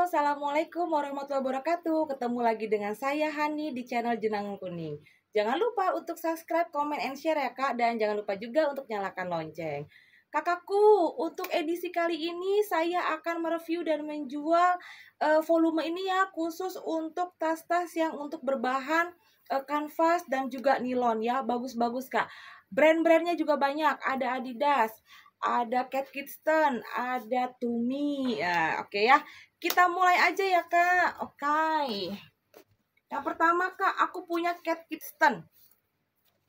Assalamualaikum warahmatullahi wabarakatuh. Ketemu lagi dengan saya Hani di channel Jenang Kuning. Jangan lupa untuk subscribe, comment, and share ya kak. Dan jangan lupa juga untuk nyalakan lonceng. Kakakku, untuk edisi kali ini saya akan mereview dan menjual uh, volume ini ya khusus untuk tas-tas yang untuk berbahan uh, kanvas dan juga nilon ya. Bagus-bagus kak. Brand-brandnya juga banyak. Ada Adidas, ada Cat Kidston, ada Tumi, ya, oke okay ya. Kita mulai aja ya, Kak. Oke. Okay. Yang pertama, Kak, aku punya cat kitten.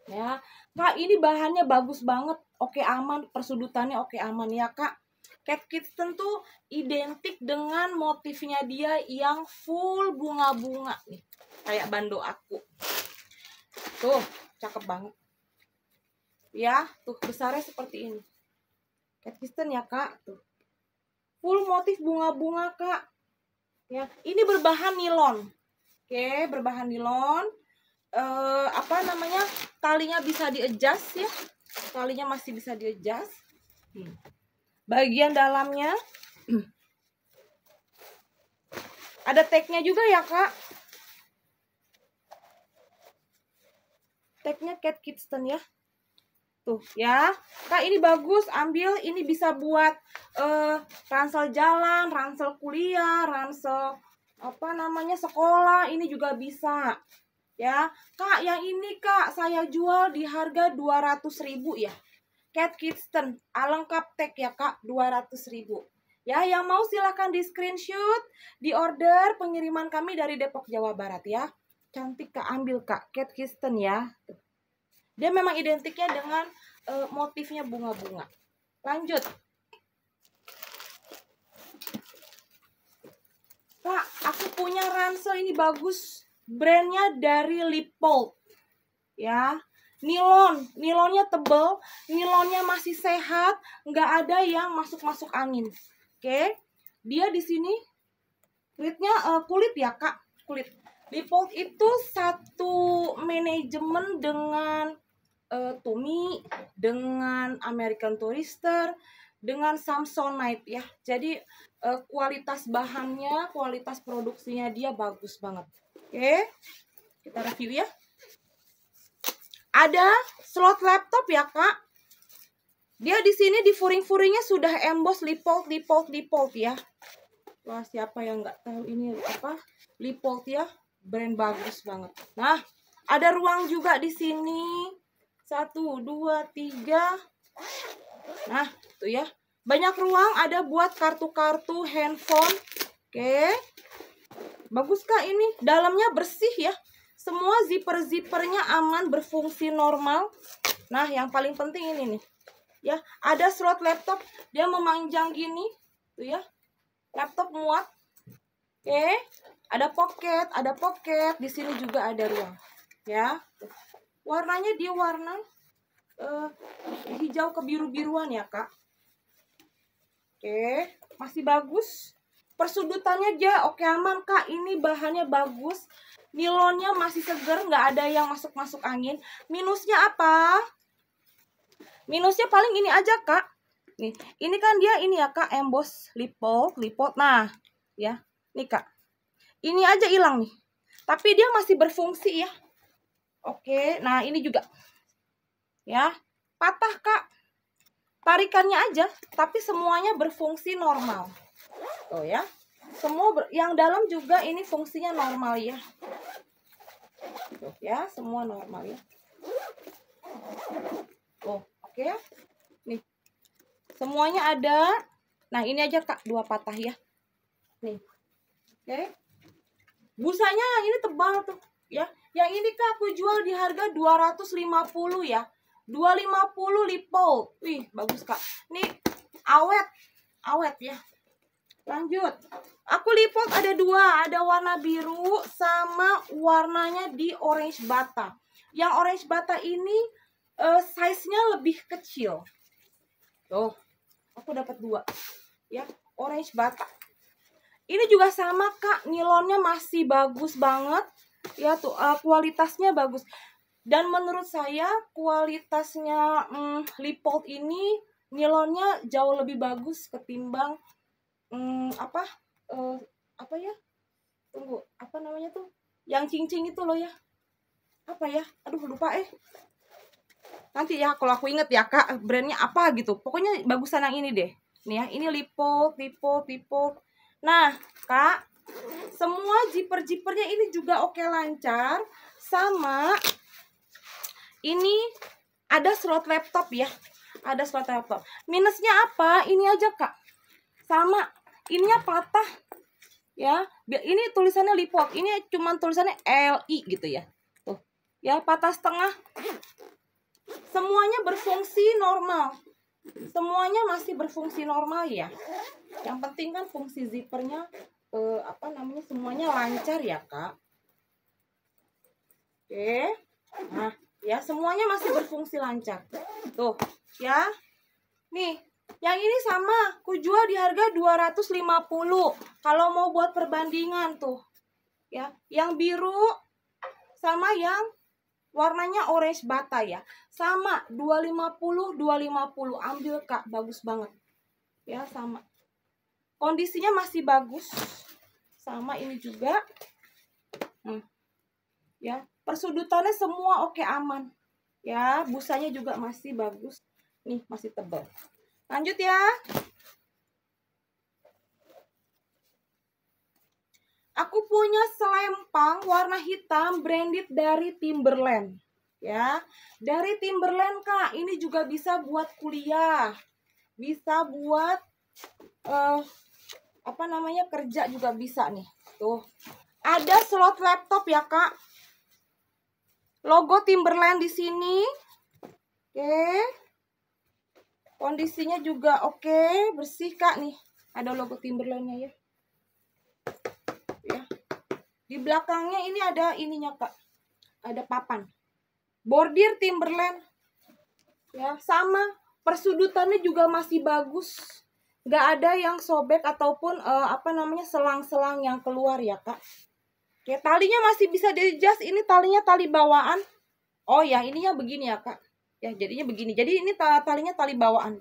Ya. Kak, ini bahannya bagus banget. Oke, aman. Persudutannya oke aman ya, Kak. Cat kitten tuh identik dengan motifnya dia yang full bunga-bunga nih. Kayak bando aku. Tuh, cakep banget. Ya, tuh besarnya seperti ini. Cat kitten ya, Kak. Tuh full motif bunga-bunga kak ya ini berbahan nilon oke berbahan nilon e, apa namanya talinya bisa di adjust ya talinya masih bisa di adjust hmm. bagian dalamnya ada tagnya juga ya kak tagnya cat kitchen ya Tuh ya, kak ini bagus, ambil ini bisa buat uh, ransel jalan, ransel kuliah, ransel apa namanya sekolah, ini juga bisa. Ya, kak yang ini kak saya jual di harga 200 ribu ya. Cat Kitchen, alengkap tag ya kak, 200 ribu. Ya, yang mau silahkan di screenshot, di order pengiriman kami dari Depok, Jawa Barat ya. Cantik kak, ambil kak, Cat Kitchen ya. Dia memang identiknya dengan e, motifnya bunga-bunga. Lanjut. Pak, aku punya ransel ini bagus. Brandnya dari Lipold. Ya, nilon, nilonnya tebel, nilonnya masih sehat, nggak ada yang masuk-masuk angin. Oke, dia di sini kulitnya uh, kulit ya kak, kulit. Lipold itu satu manajemen dengan uh, Tumi dengan American Tourister dengan Samsonite ya. Jadi uh, kualitas bahannya, kualitas produksinya dia bagus banget. Oke. Okay. Kita review ya. Ada slot laptop ya, Kak. Dia di sini di furing-furingnya sudah emboss lipold lipold lipold ya. Wah, siapa yang nggak tahu ini apa? Lipold ya, brand bagus banget. Nah, ada ruang juga di sini satu, dua, tiga. Nah, itu ya. Banyak ruang ada buat kartu-kartu handphone. Oke. Bagus kak ini. Dalamnya bersih ya. Semua zipper-zippernya aman, berfungsi normal. Nah, yang paling penting ini nih. Ya, ada slot laptop. Dia memanjang gini. Tuh ya. Laptop muat. Oke. Ada pocket, ada pocket. Di sini juga ada ruang. Ya warnanya dia warna uh, hijau kebiru-biruan ya kak oke masih bagus persudutannya dia oke aman kak ini bahannya bagus nilonnya masih seger nggak ada yang masuk-masuk angin minusnya apa minusnya paling ini aja kak nih ini kan dia ini ya kak emboss lipol lipot nah ya nih kak ini aja hilang nih tapi dia masih berfungsi ya Oke, nah ini juga. Ya, patah kak. Tarikannya aja, tapi semuanya berfungsi normal. Oh ya. Semua ber yang dalam juga ini fungsinya normal ya. Tuh ya, semua normal ya. Oh, oke ya. Nih. Semuanya ada. Nah, ini aja Kak, dua patah ya. Nih. Oke. Busanya yang ini tebal tuh, ya. Yang ini kak aku jual di harga 250 ya. 250 lipo. Wih, bagus kak. Nih, awet. Awet ya. Lanjut. Aku lipo ada dua. Ada warna biru sama warnanya di orange bata. Yang orange bata ini uh, size-nya lebih kecil. Tuh, aku dapat dua. Ya, orange bata. Ini juga sama kak, nilonnya masih bagus banget ya tuh eh, uh, kualitasnya bagus dan menurut saya kualitasnya um, mm, Lipold ini nilonnya jauh lebih bagus ketimbang um, apa uh, apa ya tunggu apa namanya tuh yang cincin itu loh ya apa ya aduh lupa eh nanti ya kalau aku inget ya kak brandnya apa gitu pokoknya bagusan yang ini deh nih ya ini Lipold Lipold Lipold nah kak semua jiper-jipernya ini juga oke lancar. Sama ini ada slot laptop ya. Ada slot laptop. Minusnya apa? Ini aja, Kak. Sama ininya patah. Ya, ini tulisannya lipok. Ini cuman tulisannya LI gitu ya. Tuh. Ya, patah setengah. Semuanya berfungsi normal semuanya masih berfungsi normal ya yang penting kan fungsi zippernya eh, apa namanya semuanya lancar ya kak oke nah ya semuanya masih berfungsi lancar tuh ya nih yang ini sama ku jual di harga 250 kalau mau buat perbandingan tuh ya yang biru sama yang warnanya orange bata ya sama 250 250 ambil kak bagus banget ya sama kondisinya masih bagus sama ini juga hmm. ya persudutannya semua oke okay, aman ya busanya juga masih bagus nih masih tebal lanjut ya aku punya selempang warna hitam branded dari Timberland ya dari Timberland kak ini juga bisa buat kuliah bisa buat uh, apa namanya kerja juga bisa nih tuh ada slot laptop ya kak logo Timberland di sini oke kondisinya juga oke bersih kak nih ada logo Timberlandnya ya ya di belakangnya ini ada ininya kak ada papan bordir Timberland ya sama persudutannya juga masih bagus nggak ada yang sobek ataupun uh, apa namanya selang-selang yang keluar ya kak Oke, ya, talinya masih bisa di diadjust. Ini talinya tali bawaan. Oh ya, ininya begini ya, Kak. Ya, jadinya begini. Jadi ini talinya tali bawaan.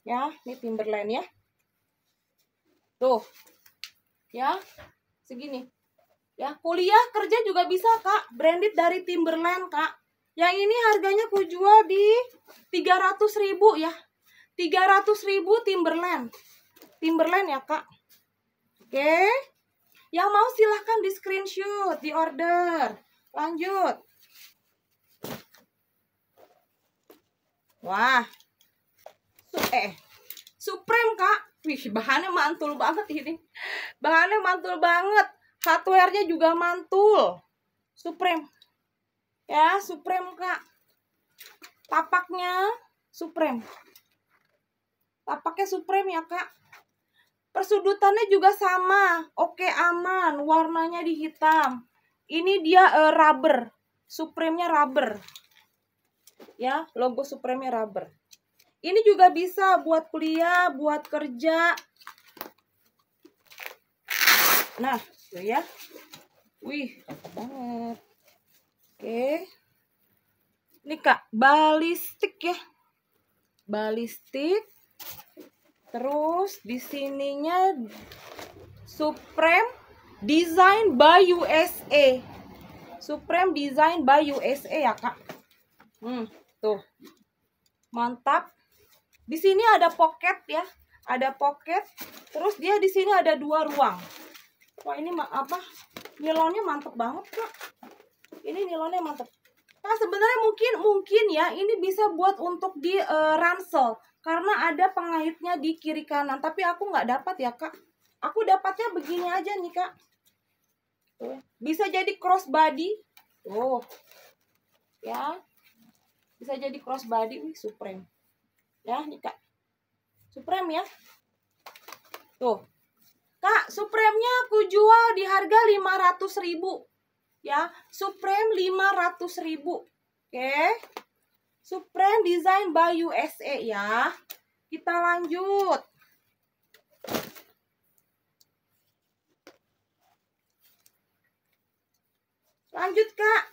Ya, ini Timberland ya. Tuh. Ya. Segini. Ya, kuliah kerja juga bisa, Kak. Branded dari Timberland, Kak. Yang ini harganya ku jual di 300.000 ya. 300 ribu Timberland. Timberland ya, Kak. Oke. Yang mau silahkan di screenshot, di order. Lanjut. Wah. eh, Supreme, Kak. Wih, bahannya mantul banget ini. Bahannya mantul banget. Hardware-nya juga mantul. Supreme. Ya, Supreme, Kak. Tapaknya Supreme. Tapaknya Supreme ya, Kak. Persudutannya juga sama. Oke, aman. Warnanya di hitam. Ini dia uh, rubber. Supreme-nya rubber. Ya, logo supreme rubber. Ini juga bisa buat kuliah, buat kerja. Nah, tuh ya. Wih, banget. Oke. Ini Kak, balistik ya. Balistik. Terus di sininya Supreme Design by USA. Supreme Design by USA ya, Kak. Hmm, tuh. Mantap. Di sini ada pocket ya. Ada pocket. Terus dia di sini ada dua ruang. Wah, ini apa? Nilonnya mantep banget, Kak. Ini nilonnya mantep. Nah, sebenarnya mungkin mungkin ya ini bisa buat untuk di uh, ransel karena ada pengaitnya di kiri kanan tapi aku nggak dapat ya kak aku dapatnya begini aja nih kak bisa jadi crossbody oh ya bisa jadi crossbody wih supreme ya nih kak supreme ya tuh kak supremnya aku jual di harga 500 ribu ya supreme 500 ribu oke okay. Supreme Design by USA ya. Kita lanjut. Lanjut kak.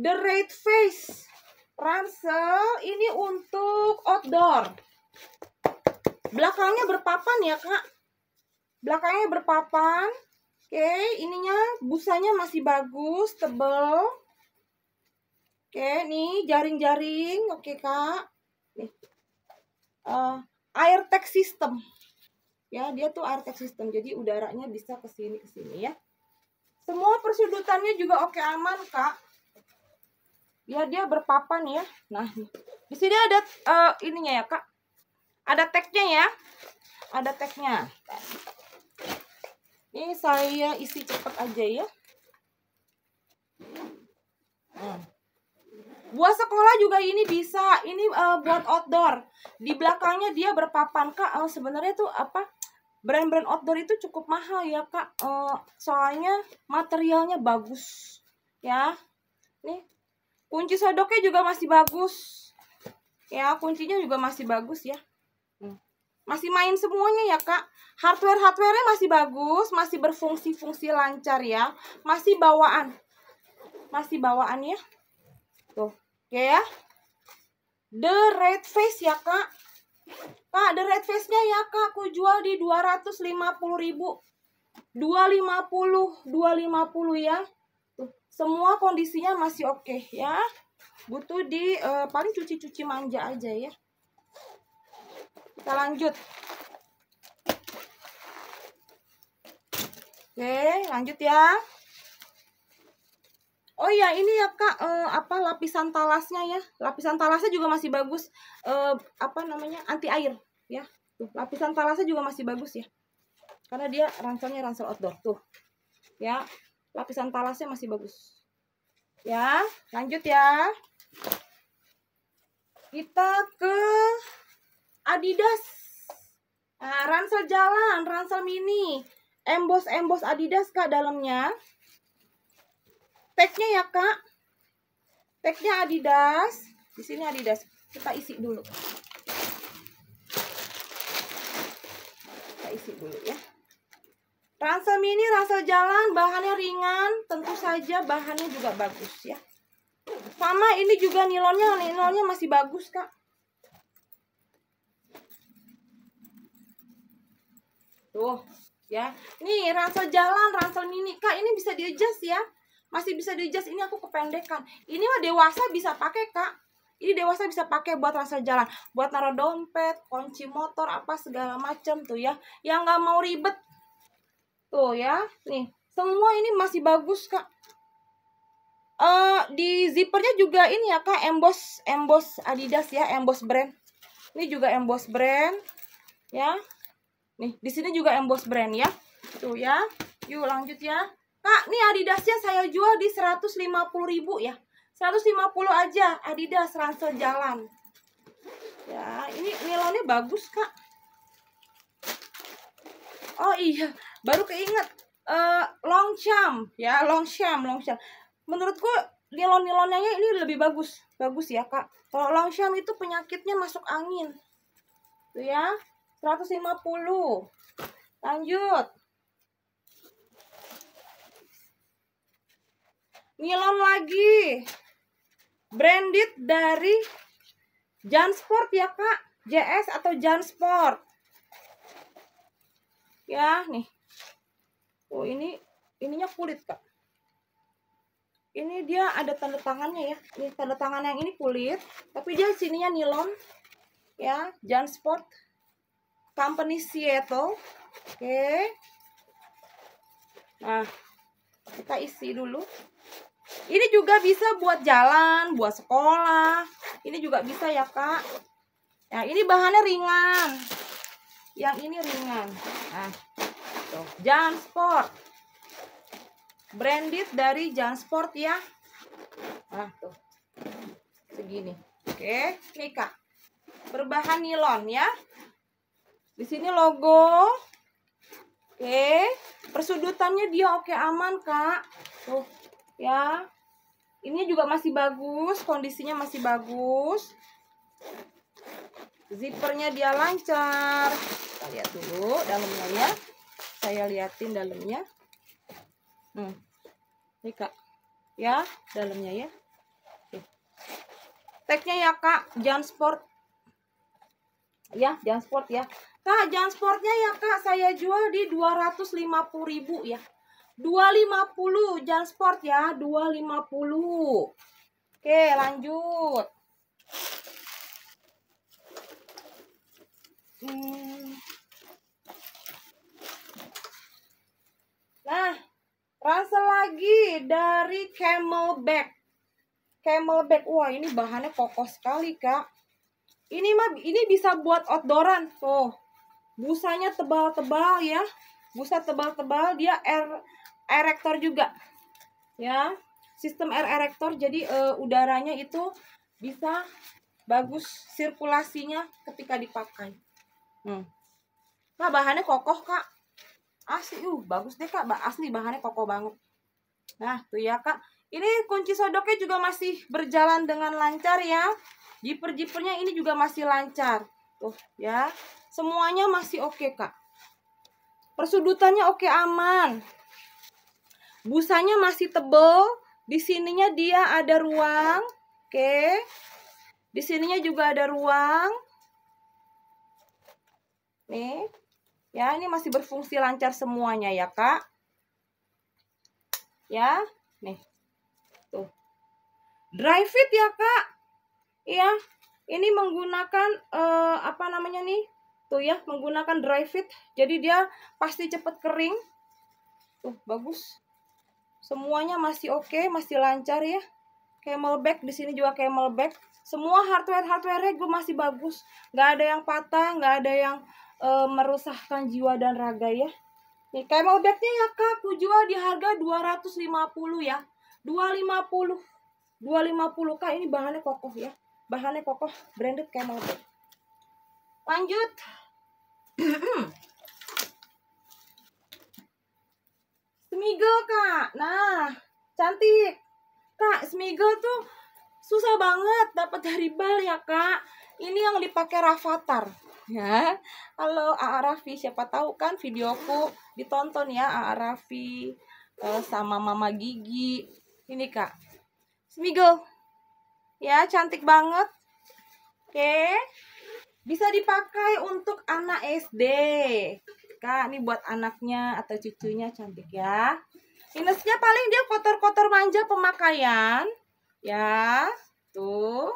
The Red Face. Ransel ini untuk outdoor. Belakangnya berpapan ya kak. Belakangnya berpapan. Oke, ininya busanya masih bagus, tebel. Oke, nih jaring-jaring, oke kak. Nih, uh, air tech system. Ya, dia tuh air tech system, jadi udaranya bisa ke sini ke sini ya. Semua persudutannya juga oke aman kak. Ya, dia berpapan ya. Nah, di sini ada uh, ininya ya kak. Ada tagnya ya. Ada tagnya. Ini saya isi cepat aja ya. Hmm buat sekolah juga ini bisa ini uh, buat outdoor di belakangnya dia berpapan kak uh, sebenarnya tuh apa brand-brand outdoor itu cukup mahal ya kak uh, soalnya materialnya bagus ya nih kunci sodoknya juga masih bagus ya kuncinya juga masih bagus ya hmm. masih main semuanya ya kak hardware hardwarenya masih bagus masih berfungsi fungsi lancar ya masih bawaan masih bawaan ya Oke ya, ya. The red face ya kak. Kak, the red face-nya ya kak. Aku jual di 250 ribu. 250, 250 ya. Tuh, semua kondisinya masih oke okay, ya. Butuh di uh, paling cuci-cuci manja aja ya. Kita lanjut. Oke, lanjut ya. Oh iya, ini ya Kak, eh, apa lapisan talasnya ya? Lapisan talasnya juga masih bagus eh, apa namanya? anti air ya. Tuh, lapisan talasnya juga masih bagus ya. Karena dia ranselnya ransel outdoor tuh. Ya, lapisan talasnya masih bagus. Ya, lanjut ya. Kita ke Adidas. Nah, ransel jalan, ransel mini. Emboss-emboss Adidas Kak dalamnya tagnya ya kak tagnya Adidas di sini Adidas kita isi dulu kita isi dulu ya ransel mini ransel jalan bahannya ringan tentu saja bahannya juga bagus ya sama ini juga nilonnya nilonnya masih bagus kak tuh ya ini ransel jalan ransel mini kak ini bisa di adjust ya masih bisa di adjust ini aku kependekan ini mah dewasa bisa pakai kak ini dewasa bisa pakai buat rasa jalan buat naruh dompet kunci motor apa segala macam tuh ya yang nggak mau ribet tuh ya nih semua ini masih bagus kak uh, di zippernya juga ini ya kak emboss emboss Adidas ya emboss brand ini juga emboss brand ya nih di sini juga emboss brand ya tuh ya yuk lanjut ya Kak, nih Adidasnya saya jual di 150.000 ya. 150 aja Adidas ransel jalan. Ya, ini nilonnya bagus, Kak. Oh iya, baru keinget uh, Longchamp ya, Longchamp, Longchamp. Menurutku nilon-nilonnya ini lebih bagus. Bagus ya, Kak. Kalau Longchamp itu penyakitnya masuk angin. Tuh ya. 150. Lanjut. nilon lagi branded dari Jansport ya kak JS atau Jansport ya nih oh ini ininya kulit kak ini dia ada tanda tangannya ya ini tanda tangan yang ini kulit tapi dia sininya nilon ya Jansport Company Seattle oke nah kita isi dulu ini juga bisa buat jalan, buat sekolah. Ini juga bisa ya, Kak. Nah, ini bahannya ringan. Yang ini ringan. Nah, tuh, sport. Branded dari sport ya. Nah, tuh. Segini. Oke, nih Kak. Berbahan nilon ya. Di sini logo. Oke, persudutannya dia oke aman, Kak. Tuh ya ini juga masih bagus kondisinya masih bagus zippernya dia lancar kita lihat dulu dalamnya ya saya liatin dalamnya hmm. ini kak ya dalamnya ya tagnya ya kak jangan sport ya jangan sport ya kak jangan sportnya ya kak saya jual di 250.000 ya 250 sport ya, 250. Oke, lanjut. Hmm. Nah, rasa lagi dari Camelback. Camelback. Wah, ini bahannya kokoh sekali, Kak. Ini mah ini bisa buat outdooran. Tuh. Busanya tebal-tebal ya. Busa tebal-tebal dia air erektor juga ya sistem air erektor jadi e, udaranya itu bisa bagus sirkulasinya ketika dipakai hmm. nah bahannya kokoh kak asli uh bagus deh kak asli bahannya kokoh banget nah tuh ya kak ini kunci sodoknya juga masih berjalan dengan lancar ya jiper-jipernya ini juga masih lancar tuh ya semuanya masih oke okay, kak persudutannya oke okay, aman busanya masih tebel, di sininya dia ada ruang, oke. Di sininya juga ada ruang. Nih. Ya, ini masih berfungsi lancar semuanya ya, Kak. Ya, nih. Tuh. Dry fit ya, Kak. Iya. Ini menggunakan eh, apa namanya nih? Tuh ya, menggunakan dry fit. Jadi dia pasti cepat kering. Tuh, bagus. Semuanya masih oke, okay, masih lancar ya. Camelback di sini juga camelback. Semua hardware hardware gue masih bagus. Gak ada yang patah, gak ada yang e, eh, merusakkan jiwa dan raga ya. Nih camelbacknya ya kak, aku jual di harga 250 ya. 250. 250 kak ini bahannya kokoh ya. Bahannya kokoh branded camelback. Lanjut. Smigel kak nah cantik kak Smigel tuh susah banget dapat dari bal ya kak ini yang dipakai rafatar, ya halo Aarafi, siapa tahu kan videoku ditonton ya Aarafi eh, sama Mama Gigi ini kak Smigel ya cantik banget oke bisa dipakai untuk anak SD Kak, ini buat anaknya atau cucunya cantik ya. Minusnya paling dia kotor-kotor manja pemakaian. Ya, tuh.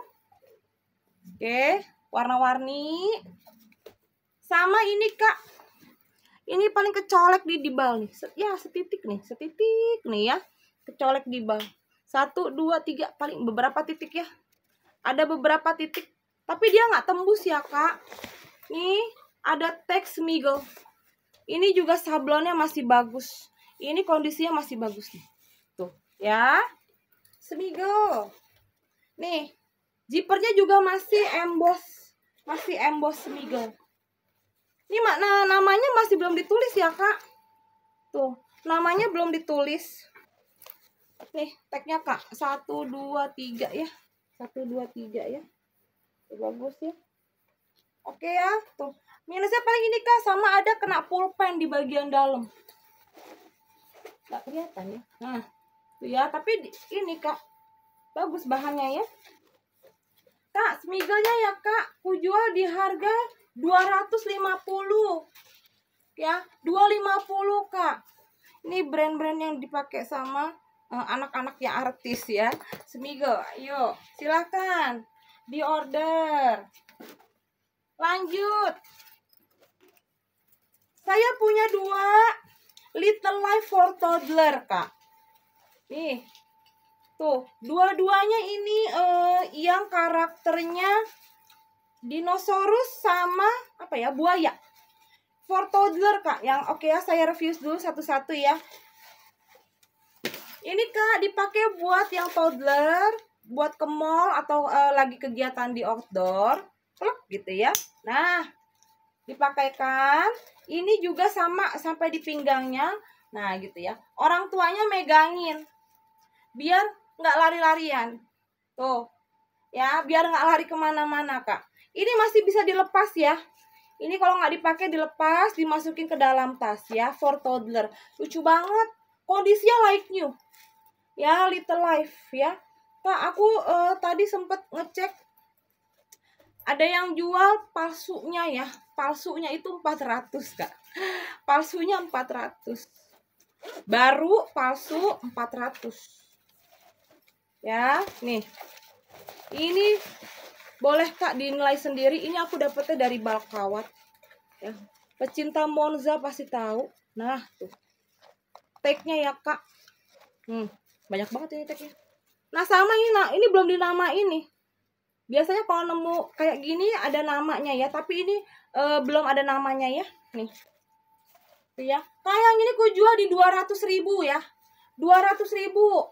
Oke, warna-warni. Sama ini Kak. Ini paling kecolek di dibal nih. Ya, setitik nih, setitik nih ya. Kecolek dibal. Satu, dua, tiga, paling beberapa titik ya. Ada beberapa titik. Tapi dia nggak tembus ya, Kak. Nih, ada teks migel ini juga sablonnya masih bagus. Ini kondisinya masih bagus nih. Tuh, ya. Semigo. Nih, zipernya juga masih emboss. Masih emboss semigo. Ini makna namanya masih belum ditulis ya, Kak. Tuh, namanya belum ditulis. Nih, tagnya Kak. satu dua tiga ya. satu dua tiga ya. Bagus ya oke ya tuh minusnya paling ini kak sama ada kena pulpen di bagian dalam nggak kelihatan ya nah tuh ya tapi ini kak bagus bahannya ya kak smigelnya ya kak ku jual di harga 250 ya 250 kak ini brand-brand yang dipakai sama eh, anak-anak uh, yang artis ya semigel ayo silakan di order Lanjut. Saya punya dua Little Life for Toddler, Kak. Nih. Tuh, dua-duanya ini uh, yang karakternya dinosaurus sama apa ya? buaya. For toddler, Kak. Yang oke okay, ya, saya review dulu satu-satu ya. Ini Kak dipakai buat yang toddler, buat ke mall atau uh, lagi kegiatan di outdoor plek gitu ya nah dipakaikan ini juga sama sampai di pinggangnya nah gitu ya orang tuanya megangin biar nggak lari-larian tuh ya biar nggak lari kemana-mana kak ini masih bisa dilepas ya ini kalau nggak dipakai dilepas dimasukin ke dalam tas ya for toddler lucu banget kondisinya like new ya little life ya kak aku uh, tadi sempet ngecek ada yang jual palsunya ya palsunya itu 400 kak palsunya 400 baru palsu 400 ya nih ini boleh kak dinilai sendiri ini aku dapetnya dari balkawat ya pecinta monza pasti tahu nah tuh tagnya ya kak hmm, banyak banget ini tagnya nah sama ini nah ini belum dinamain nih biasanya kalau nemu kayak gini ada namanya ya tapi ini e, belum ada namanya ya nih tuh ya yang ini ku jual di 200.000 ya 200.000 ribu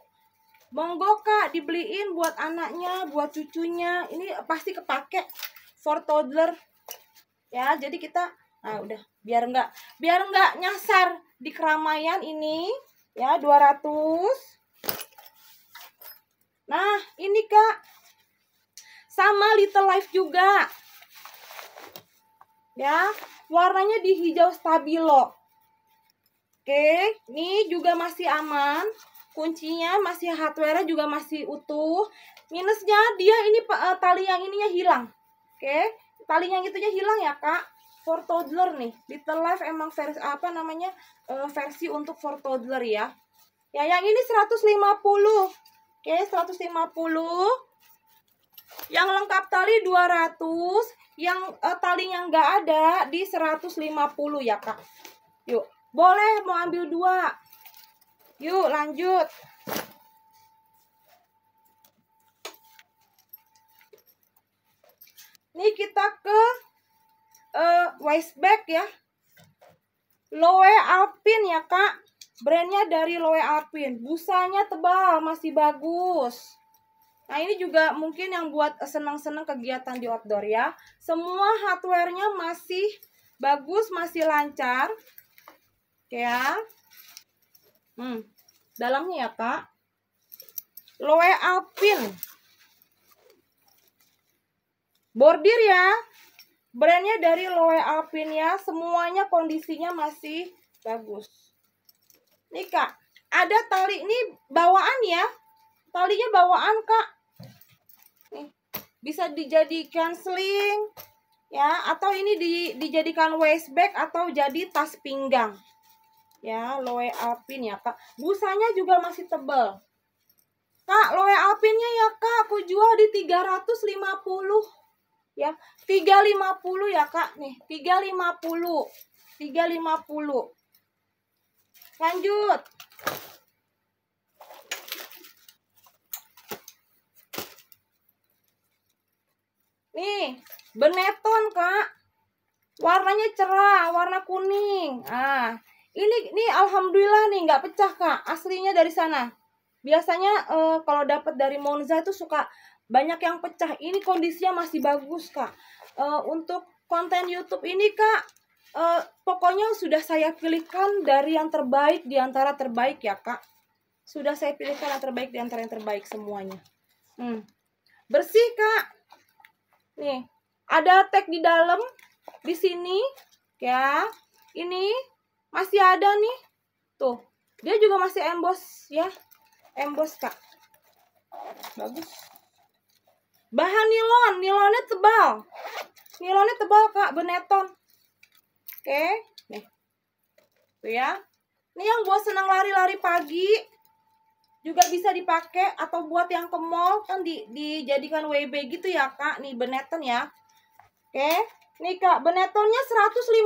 monggo kak dibeliin buat anaknya buat cucunya ini pasti kepake for toddler ya jadi kita nah udah biar enggak biar enggak nyasar di keramaian ini ya 200 nah ini kak sama Little Life juga. Ya, warnanya di hijau stabilo. Oke, ini juga masih aman. Kuncinya masih hardware juga masih utuh. Minusnya dia ini eh, tali yang ininya hilang. Oke, tali yang itunya hilang ya, Kak. For toddler nih. Little Life emang versi apa namanya? Eh, versi untuk for toddler ya. Ya, yang ini 150. Oke, 150. Yang lengkap tali 200, yang uh, eh, talinya nggak ada di 150 ya, Kak. Yuk, boleh mau ambil dua. Yuk, lanjut. Ini kita ke uh, eh, waist bag ya. Loe Alpin ya, Kak. Brandnya dari Loe Alpin. Busanya tebal, masih bagus. Nah ini juga mungkin yang buat senang-senang kegiatan di outdoor ya. Semua hardware-nya masih bagus, masih lancar. Oke ya. Hmm, dalamnya ya kak Loe Alpin. Bordir ya. Brandnya dari Loe Alpin ya. Semuanya kondisinya masih bagus. Nih Kak, ada tali ini bawaan ya. Talinya bawaan Kak bisa dijadikan sling ya atau ini di, dijadikan waist bag atau jadi tas pinggang ya loe alpin ya kak busanya juga masih tebel kak loe alpinnya ya kak aku jual di 350 ya 350 ya kak nih 350 350 lanjut Nih, Benetton, Kak. Warnanya cerah, warna kuning. Ah, ini ini alhamdulillah nih nggak pecah, Kak. Aslinya dari sana. Biasanya eh, kalau dapat dari Monza itu suka banyak yang pecah. Ini kondisinya masih bagus, Kak. Eh, untuk konten YouTube ini, Kak, eh, pokoknya sudah saya pilihkan dari yang terbaik di antara terbaik ya, Kak. Sudah saya pilihkan yang terbaik di antara yang terbaik semuanya. Hmm. Bersih, Kak Nih, ada tag di dalam di sini ya. Ini masih ada nih. Tuh, dia juga masih emboss ya. Emboss Kak. Bagus. Bahan nilon, nilonnya tebal. Nilonnya tebal Kak, beneton Oke, nih. Tuh ya. Ini yang buat senang lari-lari pagi juga bisa dipakai atau buat yang ke mall kan di, dijadikan WB gitu ya kak nih beneton ya oke nih kak benetonnya 150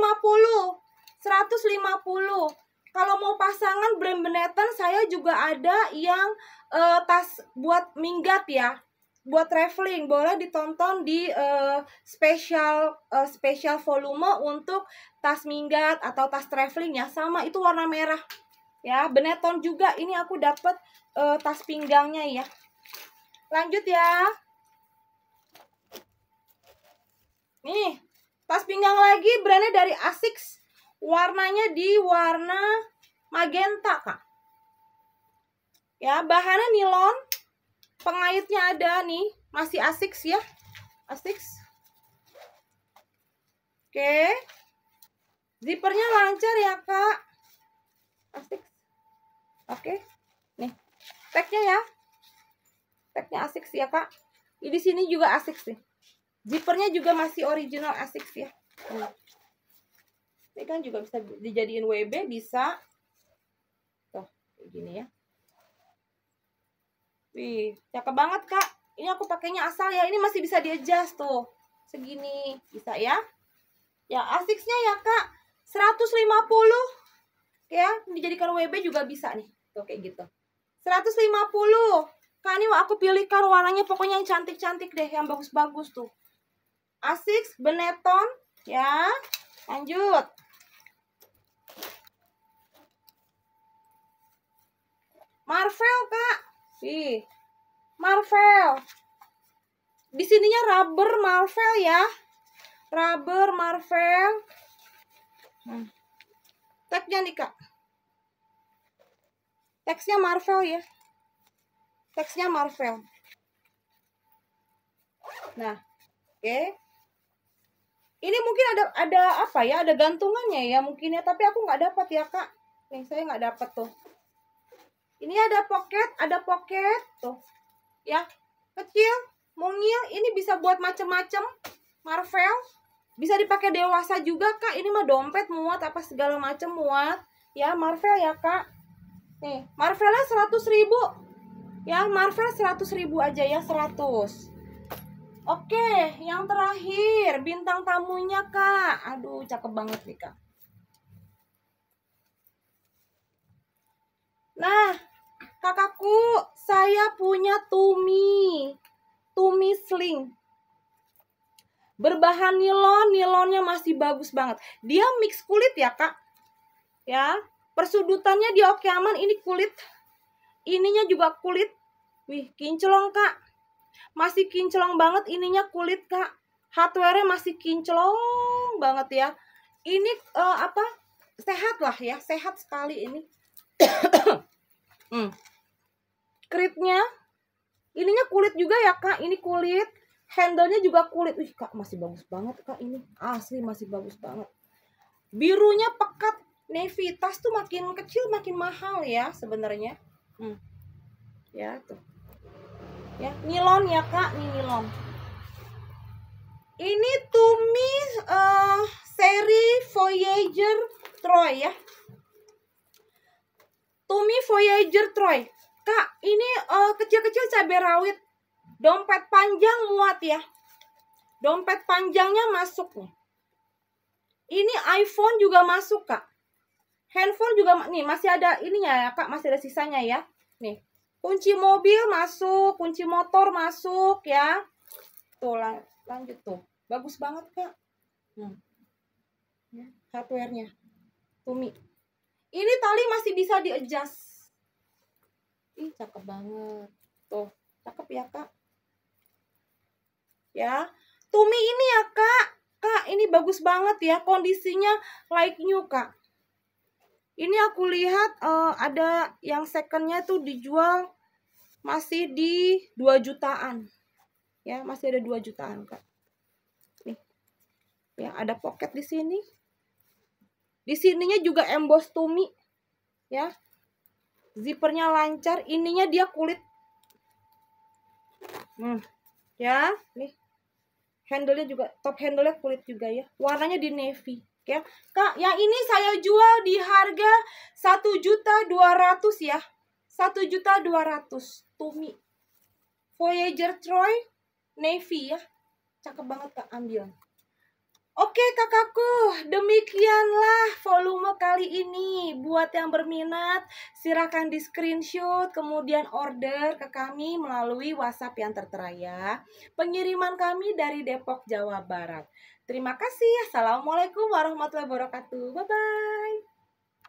150 kalau mau pasangan brand beneton saya juga ada yang uh, tas buat minggat ya buat traveling boleh ditonton di uh, special uh, special volume untuk tas minggat atau tas traveling ya sama itu warna merah ya Benetton juga ini aku dapat uh, eh, tas pinggangnya ya lanjut ya nih tas pinggang lagi brandnya dari Asics warnanya di warna magenta kak ya bahannya nilon pengaitnya ada nih masih Asics ya Asics oke zippernya lancar ya kak asik oke nih tagnya ya tagnya asik sih ya kak di sini juga asik sih zippernya juga masih original asik sih ya ini kan juga bisa dijadiin WB bisa tuh kayak gini ya wih cakep banget kak ini aku pakainya asal ya ini masih bisa diadjust tuh segini bisa ya ya asiknya ya kak 150 ya dijadikan WB juga bisa nih tuh kayak gitu 150 Kak ini aku pilihkan warnanya pokoknya yang cantik-cantik deh yang bagus-bagus tuh Asics Benetton ya lanjut Marvel kak Ih, Marvel di sininya rubber Marvel ya rubber Marvel hmm. Teksnya nih kak. Teksnya Marvel ya. Teksnya Marvel. Nah, oke. Okay. Ini mungkin ada ada apa ya? Ada gantungannya ya mungkin ya. Tapi aku nggak dapat ya kak. Nih saya nggak dapat tuh. Ini ada pocket, ada pocket tuh. Ya, kecil, mungil. Ini bisa buat macam-macam Marvel bisa dipakai dewasa juga kak ini mah dompet muat apa segala macam muat ya Marvel ya kak nih Marvelnya seratus ribu ya Marvel seratus ribu aja ya seratus oke yang terakhir bintang tamunya kak aduh cakep banget nih kak nah kakakku saya punya tumi tumi sling berbahan nilon nilonnya masih bagus banget dia mix kulit ya kak ya persudutannya dia oke aman ini kulit ininya juga kulit wih kinclong kak masih kinclong banget ininya kulit kak hardware masih kinclong banget ya ini uh, apa sehat lah ya sehat sekali ini hmm. kritnya ininya kulit juga ya kak ini kulit handlenya juga kulit wih kak masih bagus banget kak ini asli masih bagus banget birunya pekat navy tas tuh makin kecil makin mahal ya sebenarnya hmm. ya tuh ya nilon ya kak ini nilon ini Tumi uh, eh, seri Voyager Troy ya Tumi Voyager Troy kak ini eh, kecil-kecil uh, kecil -kecil cabai rawit Dompet panjang muat ya. Dompet panjangnya masuk nih. Ini iPhone juga masuk, Kak. Handphone juga nih masih ada ininya ya, Kak, masih ada sisanya ya. Nih. Kunci mobil masuk, kunci motor masuk ya. Tuh lan lanjut tuh. Bagus banget, Kak. Hmm. Ya, hardware-nya. Tumi. Ini tali masih bisa di-adjust. Ih, cakep banget. Tuh, cakep ya, Kak ya. Tumi ini ya kak, kak ini bagus banget ya kondisinya like new kak. Ini aku lihat uh, ada yang secondnya tuh dijual masih di 2 jutaan. Ya, masih ada 2 jutaan, Kak. Nih. Ya, ada pocket di sini. Di sininya juga emboss tumi. Ya. zipernya lancar, ininya dia kulit. Hmm. Ya, nih handle-nya juga top handle-nya kulit juga ya warnanya di navy ya kak yang ini saya jual di harga satu juta dua ratus ya satu juta dua ratus Tumi Voyager Troy Navy ya cakep banget kak ambil Oke kakakku, demikianlah volume kali ini. Buat yang berminat, silahkan di screenshot, kemudian order ke kami melalui WhatsApp yang tertera ya. Pengiriman kami dari Depok, Jawa Barat. Terima kasih. Assalamualaikum warahmatullahi wabarakatuh. Bye-bye.